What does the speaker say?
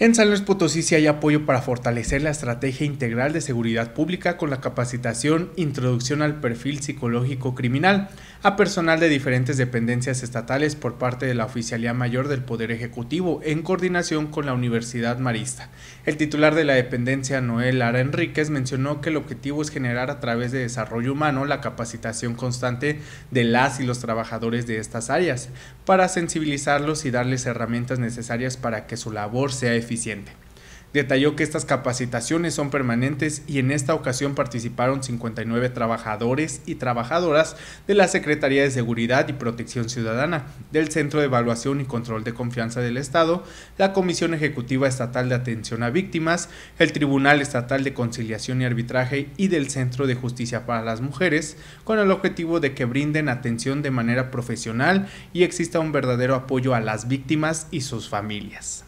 En San Luis Potosí sí hay apoyo para fortalecer la estrategia integral de seguridad pública con la capacitación, introducción al perfil psicológico criminal a personal de diferentes dependencias estatales por parte de la Oficialía Mayor del Poder Ejecutivo en coordinación con la Universidad Marista. El titular de la dependencia, Noel Lara Enríquez, mencionó que el objetivo es generar a través de desarrollo humano la capacitación constante de las y los trabajadores de estas áreas para sensibilizarlos y darles herramientas necesarias para que su labor sea eficaz eficiente. Detalló que estas capacitaciones son permanentes y en esta ocasión participaron 59 trabajadores y trabajadoras de la Secretaría de Seguridad y Protección Ciudadana, del Centro de Evaluación y Control de Confianza del Estado, la Comisión Ejecutiva Estatal de Atención a Víctimas, el Tribunal Estatal de Conciliación y Arbitraje y del Centro de Justicia para las Mujeres, con el objetivo de que brinden atención de manera profesional y exista un verdadero apoyo a las víctimas y sus familias.